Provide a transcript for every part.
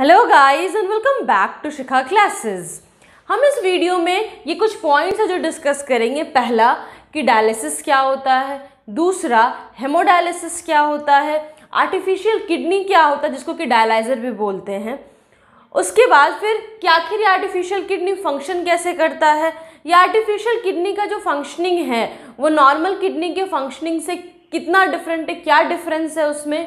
hello guys and welcome back to Shikha classes हम इस video में ये कुछ पॉइंट्स हैं जो डिस्कस करेंगे पहला कि डायलिसिस क्या होता है दूसरा हेमोडायलिसिस क्या होता है आर्टिफिशियल किडनी क्या होता है जिसको कि डायलाइजर भी बोलते हैं उसके बाद फिर कि आखिर ये आर्टिफिशियल किडनी फंक्शन कैसे करता है या आर्टिफिशियल किडनी का जो फंक्शनिंग है वो नॉर्मल किडनी के फंक्शनिंग से कितना डिफरेंट है क्या डिफरेंस है उसमें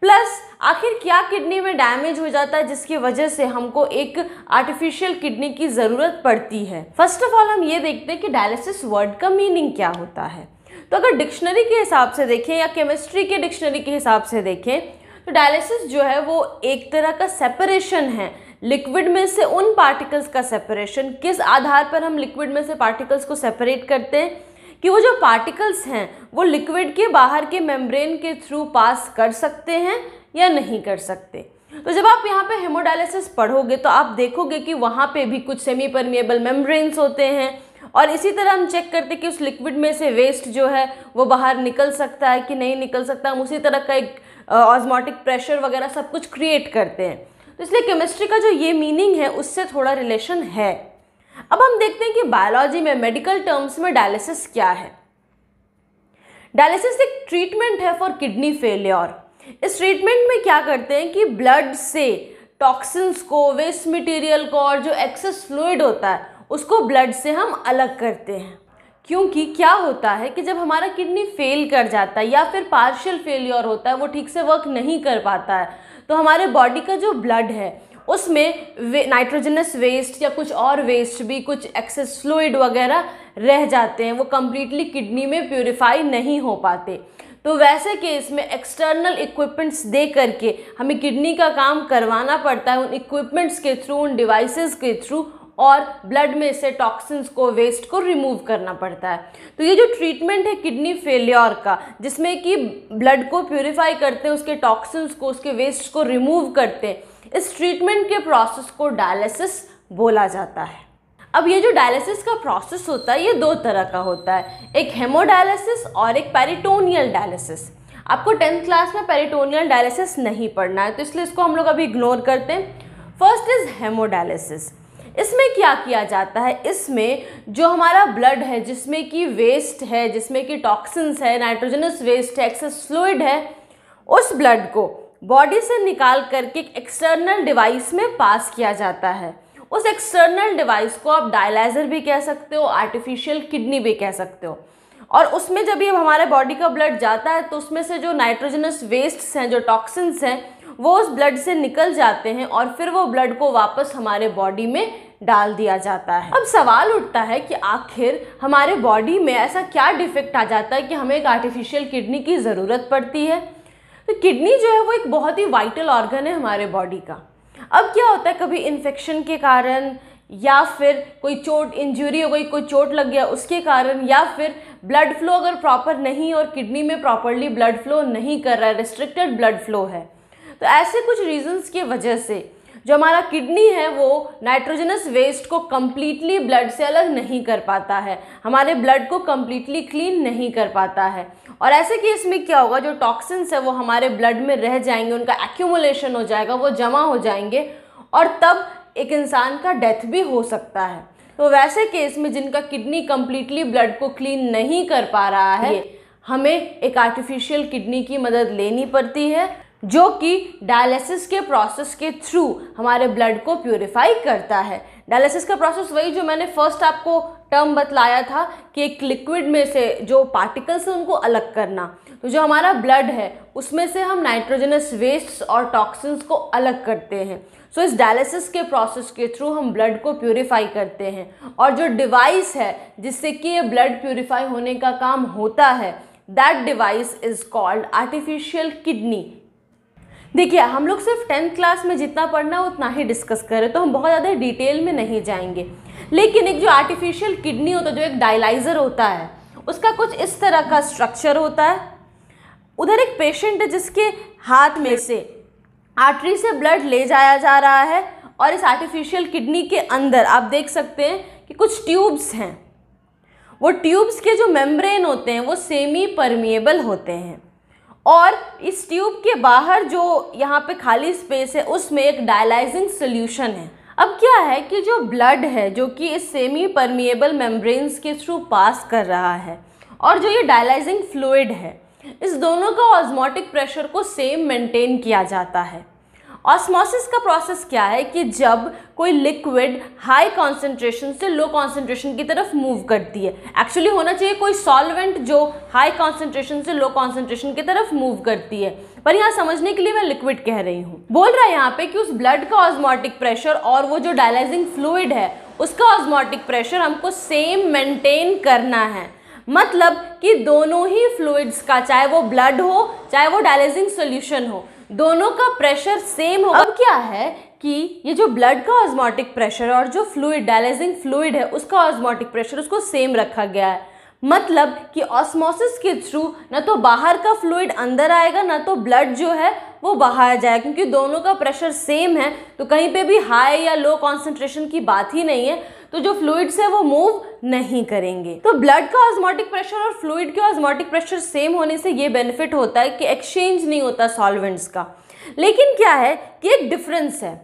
प्लस आखिर क्या किडनी में डैमेज हो जाता है जिसकी वजह से हमको एक आर्टिफिशियल किडनी की ज़रूरत पड़ती है फर्स्ट ऑफ ऑल हम ये देखते हैं कि डायलिसिस वर्ड का मीनिंग क्या होता है तो अगर डिक्शनरी के हिसाब से देखें या केमिस्ट्री के डिक्शनरी के हिसाब से देखें तो डायलिसिस जो है वो एक तरह का सेपरेशन है लिक्विड में से उन पार्टिकल्स का सेपरेशन किस आधार पर हम लिक्विड में से पार्टिकल्स को सेपरेट करते हैं कि वो जो पार्टिकल्स हैं वो लिक्विड के बाहर के मेम्ब्रेन के थ्रू पास कर सकते हैं या नहीं कर सकते तो जब आप यहाँ पे हेमोडायलिसिस पढ़ोगे तो आप देखोगे कि वहाँ पे भी कुछ सेमी परमिएबल मेम्ब्रेन्स होते हैं और इसी तरह हम चेक करते कि उस लिक्विड में से वेस्ट जो है वो बाहर निकल सकता है कि नहीं निकल सकता हम उसी तरह का एक ऑजमोटिक प्रेशर वगैरह सब कुछ क्रिएट करते हैं तो इसलिए केमिस्ट्री का जो ये मीनिंग है उससे थोड़ा रिलेशन है अब हम देखते हैं कि बायोलॉजी में मेडिकल टर्म्स में डायलिसिस क्या है डायलिसिस एक ट्रीटमेंट है फॉर किडनी फेलियर इस ट्रीटमेंट में क्या करते हैं कि ब्लड से टॉक्सिन्स को वेस्ट मटेरियल को और जो एक्सेस फ्लूड होता है उसको ब्लड से हम अलग करते हैं क्योंकि क्या होता है कि जब हमारा किडनी फेल कर जाता है या फिर पार्शियल फेलियर होता है वो ठीक से वर्क नहीं कर पाता है तो हमारे बॉडी का जो ब्लड है उसमें वे, नाइट्रोजनस वेस्ट या कुछ और वेस्ट भी कुछ एक्सेस फ्लूड वगैरह रह जाते हैं वो कम्प्लीटली किडनी में प्योरीफाई नहीं हो पाते तो वैसे केस में एक्सटर्नल इक्विपमेंट्स दे करके हमें किडनी का काम करवाना पड़ता है उन इक्विपमेंट्स के थ्रू उन डिवाइसेस के थ्रू और ब्लड में से टॉक्सिन्स को वेस्ट को रिमूव करना पड़ता है तो ये जो ट्रीटमेंट है किडनी फेल्योर का जिसमें कि ब्लड को प्योरीफाई करते हैं उसके टॉक्सिन्स को उसके वेस्ट को रिमूव करते हैं इस ट्रीटमेंट के प्रोसेस को डायलिसिस बोला जाता है अब ये जो डायलिसिस का प्रोसेस होता है ये दो तरह का होता है एक हेमोडायलिसिस और एक पेरिटोनियल डायलिसिस आपको टेंथ क्लास में पेरिटोनियल डायलिसिस नहीं पढ़ना है तो इसलिए इसको हम लोग अभी इग्नोर करते हैं फर्स्ट इज़ हेमोडायलिसिस इसमें क्या किया जाता है इसमें जो हमारा ब्लड है जिसमें कि वेस्ट है जिसमें कि टॉक्सिन्स है नाइट्रोजनस वेस्ट है एक्सेस फ्लूड है उस ब्लड को बॉडी से निकाल करके एक एक्सटर्नल डिवाइस में पास किया जाता है उस एक्सटर्नल डिवाइस को आप डायलाइजर भी कह सकते हो आर्टिफिशियल किडनी भी कह सकते हो और उसमें जब ये हमारे बॉडी का ब्लड जाता है तो उसमें से जो नाइट्रोजनस वेस्ट्स हैं जो टॉक्सिन्स हैं वो उस ब्लड से निकल जाते हैं और फिर वो ब्लड को वापस हमारे बॉडी में डाल दिया जाता है अब सवाल उठता है कि आखिर हमारे बॉडी में ऐसा क्या डिफेक्ट आ जाता है कि हमें एक आर्टिफिशियल किडनी की ज़रूरत पड़ती है तो किडनी जो है वो एक बहुत ही वाइटल ऑर्गन है हमारे बॉडी का अब क्या होता है कभी इन्फेक्शन के कारण या फिर कोई चोट इंजरी हो गई कोई चोट लग गया उसके कारण या फिर ब्लड फ्लो अगर प्रॉपर नहीं और किडनी में प्रॉपरली ब्लड फ्लो नहीं कर रहा है रिस्ट्रिक्टेड ब्लड फ्लो है तो ऐसे कुछ रीजंस की वजह से जो हमारा किडनी है वो नाइट्रोजनस वेस्ट को कम्प्लीटली ब्लड से अलग नहीं कर पाता है हमारे ब्लड को कम्प्लीटली क्लीन नहीं कर पाता है और ऐसे कि इसमें क्या होगा जो टॉक्सिन्स है वो हमारे ब्लड में रह जाएंगे उनका एक्यूमुलेशन हो जाएगा वो जमा हो जाएंगे और तब एक इंसान का डेथ भी हो सकता है तो वैसे केस में जिनका किडनी कम्प्लीटली ब्लड को क्लीन नहीं कर पा रहा है हमें एक आर्टिफिशियल किडनी की मदद लेनी पड़ती है जो कि डायलिसिस के प्रोसेस के थ्रू हमारे ब्लड को प्योरीफाई करता है डायलिसिस का प्रोसेस वही जो मैंने फर्स्ट आपको टर्म बतलाया था कि एक लिक्विड में से जो पार्टिकल्स हैं उनको अलग करना तो जो हमारा ब्लड है उसमें से हम नाइट्रोजनस वेस्ट्स और टॉक्सिन्स को अलग करते हैं सो so, इस डायलिसिस के प्रोसेस के थ्रू हम ब्लड को प्योरीफाई करते हैं और जो डिवाइस है जिससे कि ये ब्लड प्योरीफाई होने का काम होता है that device is called artificial kidney देखिए हम लोग सिर्फ टेंथ क्लास में जितना पढ़ना उतना ही डिस्कस करें तो हम बहुत ज़्यादा डिटेल में नहीं जाएंगे लेकिन एक जो आर्टिफिशियल किडनी होता है जो एक डायलाइज़र होता है उसका कुछ इस तरह का स्ट्रक्चर होता है उधर एक पेशेंट है जिसके हाथ में से आर्टरी से ब्लड ले जाया जा रहा है और इस आर्टिफिशियल किडनी के अंदर आप देख सकते हैं कि कुछ ट्यूब्स हैं वो ट्यूब्स के जो मेम्ब्रेन होते हैं वो सेमी परमिएबल होते हैं और इस ट्यूब के बाहर जो यहाँ पे खाली स्पेस है उसमें एक डायलाइजिंग सोल्यूशन है अब क्या है कि जो ब्लड है जो कि इस सेमी परमिएबल मेम्ब्रेन्स के थ्रू पास कर रहा है और जो ये डायलाइजिंग फ्लूड है इस दोनों का ऑस्मोटिक प्रेशर को सेम मेंटेन किया जाता है ऑस्मोसिस का प्रोसेस क्या है कि जब कोई लिक्विड हाई कॉन्सेंट्रेशन से लो कॉन्सेंट्रेशन की तरफ मूव करती है एक्चुअली होना चाहिए कोई सॉल्वेंट जो हाई कॉन्सेंट्रेशन से लो कॉन्सेंट्रेशन की तरफ मूव करती है पर यहाँ समझने के लिए मैं लिक्विड कह रही हूँ बोल रहा है यहाँ पे कि उस ब्लड का ऑस्मोटिक प्रेशर और वो जो डायलाइजिंग फ्लूड है उसका ऑस्मोटिक प्रेशर हमको सेम मेंटेन करना है मतलब कि दोनों ही फ्लूइड्स का चाहे वो ब्लड हो चाहे वो डायलाइजिंग सोल्यूशन हो दोनों का प्रेशर सेम होगा अब क्या है कि ये जो ब्लड का ऑस्मोटिक प्रेशर और जो फ्लूड डायलाइजिंग फ्लूड है उसका ऑस्मोटिक प्रेशर उसको सेम रखा गया है मतलब कि ऑस्मोसिस के थ्रू ना तो बाहर का फ्लूड अंदर आएगा ना तो ब्लड जो है वो बाहर जाएगा क्योंकि दोनों का प्रेशर सेम है तो कहीं पे भी हाई या लो कॉन्सेंट्रेशन की बात ही नहीं है तो जो फ्लूइड्स है वो मूव नहीं करेंगे तो ब्लड का ऑस्मोटिक प्रेशर और फ्लूइड के ऑस्मोटिक प्रेशर सेम होने से ये बेनिफिट होता है कि एक्सचेंज नहीं होता सॉल्वेंट्स का लेकिन क्या है कि एक डिफरेंस है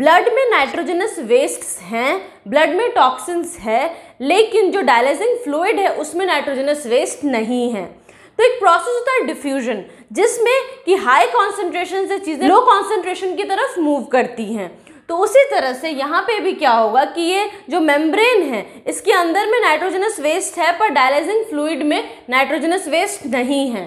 ब्लड में नाइट्रोजनस वेस्ट्स हैं ब्लड में टॉक्सिन्स है लेकिन जो डायलिसिंग फ्लूड है उसमें नाइट्रोजनस वेस्ट नहीं है तो एक प्रोसेस होता है डिफ्यूजन जिसमें कि हाई कॉन्सेंट्रेशन से चीज़ें लो कॉन्सेंट्रेशन की तरफ मूव करती हैं तो उसी तरह से यहाँ पे भी क्या होगा कि ये जो मेम्ब्रेन है इसके अंदर में नाइट्रोजनस वेस्ट है पर डायलाइजिंग फ्लूड में नाइट्रोजनस वेस्ट नहीं है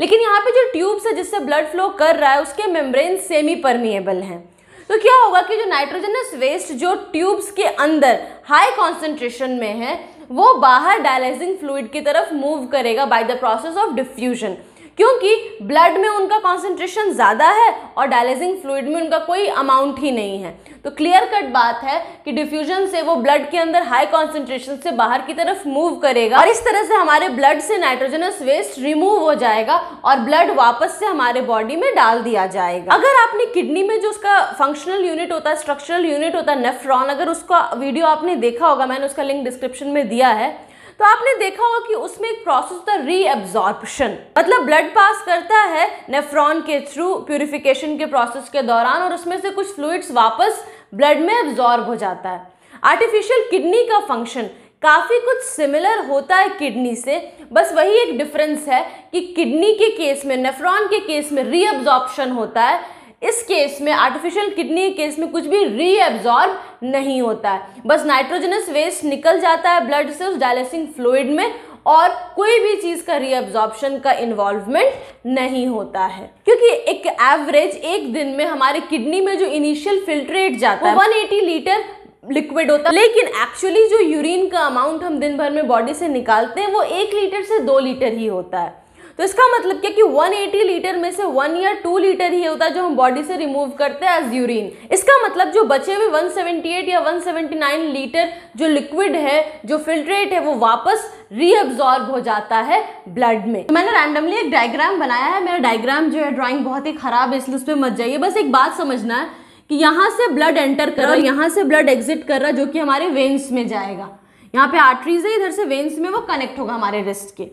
लेकिन यहाँ पे जो ट्यूब्स है जिससे ब्लड फ्लो कर रहा है उसके मेम्ब्रेन सेमी परमिएबल हैं तो क्या होगा कि जो नाइट्रोजनस वेस्ट जो ट्यूब्स के अंदर हाई कॉन्सेंट्रेशन में है वो बाहर डायलाइजिंग फ्लूड की तरफ मूव करेगा by the process of diffusion क्योंकि ब्लड में उनका कॉन्सेंट्रेशन ज़्यादा है और डायलिसिंग फ्लूड में उनका कोई अमाउंट ही नहीं है तो क्लियर कट बात है कि डिफ्यूजन से वो ब्लड के अंदर हाई कॉन्सेंट्रेशन से बाहर की तरफ मूव करेगा और इस तरह से हमारे ब्लड से नाइट्रोजनस वेस्ट रिमूव हो जाएगा और ब्लड वापस से हमारे बॉडी में डाल दिया जाएगा अगर आपने किडनी में जो उसका फंक्शनल यूनिट होता है स्ट्रक्चरल यूनिट होता है नेफ्रॉन अगर उसका वीडियो आपने देखा होगा मैंने उसका लिंक डिस्क्रिप्शन में दिया है तो आपने देखा होगा कि उसमें एक प्रोसेस होता है रीएब्जॉर्प्शन मतलब ब्लड पास करता है नेफ्रॉन के थ्रू प्यूरिफिकेशन के प्रोसेस के दौरान और उसमें से कुछ फ्लूड्स वापस ब्लड में एब्जॉर्ब हो जाता है आर्टिफिशियल किडनी का फंक्शन काफ़ी कुछ सिमिलर होता है किडनी से बस वही एक डिफरेंस है कि किडनी के केस में नेफ्रॉन के केस में रीअब्जॉर्बशन होता है इस केस में आर्टिफिशियल किडनी केस में कुछ भी रीअब्जॉर्ब नहीं होता है बस नाइट्रोजनस वेस्ट निकल जाता है ब्लड से उस डायलिसिंग फ्लूड में और कोई भी चीज़ का रीअब्जॉर्बशन का इन्वॉल्वमेंट नहीं होता है क्योंकि एक एवरेज एक दिन में हमारे किडनी में जो इनिशियल फिल्ट्रेट जाता है एटी लीटर लिक्विड होता है लेकिन एक्चुअली जो यूरिन का अमाउंट हम दिन भर में बॉडी से निकालते हैं वो एक लीटर से दो लीटर ही होता है तो इसका मतलब क्या कि 180 लीटर में से वन या टू लीटर ही होता है जो हम बॉडी से रिमूव करते हैं एज यूरिन इसका मतलब जो बचे हुए 178 या 179 लीटर जो लिक्विड है जो फिल्ट्रेट है वो वापस रीअब्जॉर्ब हो जाता है ब्लड में तो मैंने रैंडमली एक डायग्राम बनाया है मेरा डायग्राम जो है ड्राॅइंग बहुत ही खराब है इसलिए उस पर मत जाइए बस एक बात समझना है कि यहाँ से ब्लड एंटर कर रहा है यहाँ से ब्लड एग्जिट कर रहा जो कि हमारे वेन्स में जाएगा यहाँ पे आर्टरीज है इधर से वेन्स में वो कनेक्ट होगा हमारे रिस्ट के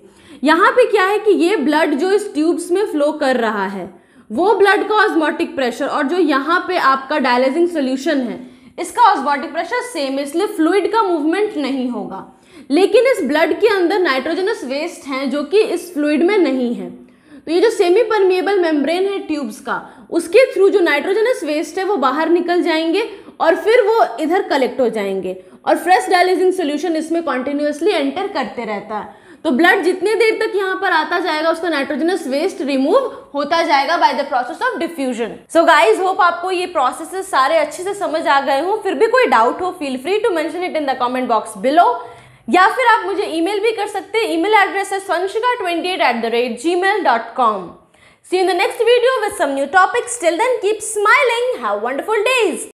यहाँ पे क्या है कि ये ब्लड जो इस ट्यूब्स में फ्लो कर रहा है वो ब्लड का ऑस्मोटिक प्रेशर और जो यहाँ पे आपका डायलिसिंग सोल्यूशन है इसका ऑस्मोटिक प्रेशर सेम है इसलिए फ्लूड का मूवमेंट नहीं होगा लेकिन इस ब्लड के अंदर नाइट्रोजनस वेस्ट हैं जो कि इस फ्लूड में नहीं है तो ये जो सेमी परमिएबल मेम्ब्रेन है ट्यूब्स का उसके थ्रू जो नाइट्रोजनस वेस्ट है वो बाहर निकल जाएंगे और फिर वो इधर कलेक्ट हो जाएंगे और फ्रेश डाइलेजिंग सोल्यूशन इसमें कॉन्टिन्यूसली एंटर करते रहता है तो ब्लड जितने देर तक यहाँ पर आता जाएगा उसका नाइट्रोजनस वेस्ट रिमूव होता जाएगा by the process of diffusion so guys hope आपको ये प्रोसेस सारे अच्छे से समझ आ गए हो फिर भी कोई डाउट हो feel free to mention it in the comment box below या फिर आप मुझे ईमेल भी कर सकते हैं ईमेल एड्रेस है Swanshika twenty eight at the rate Gmail dot com see in the next video with some new topics till then keep smiling have wonderful days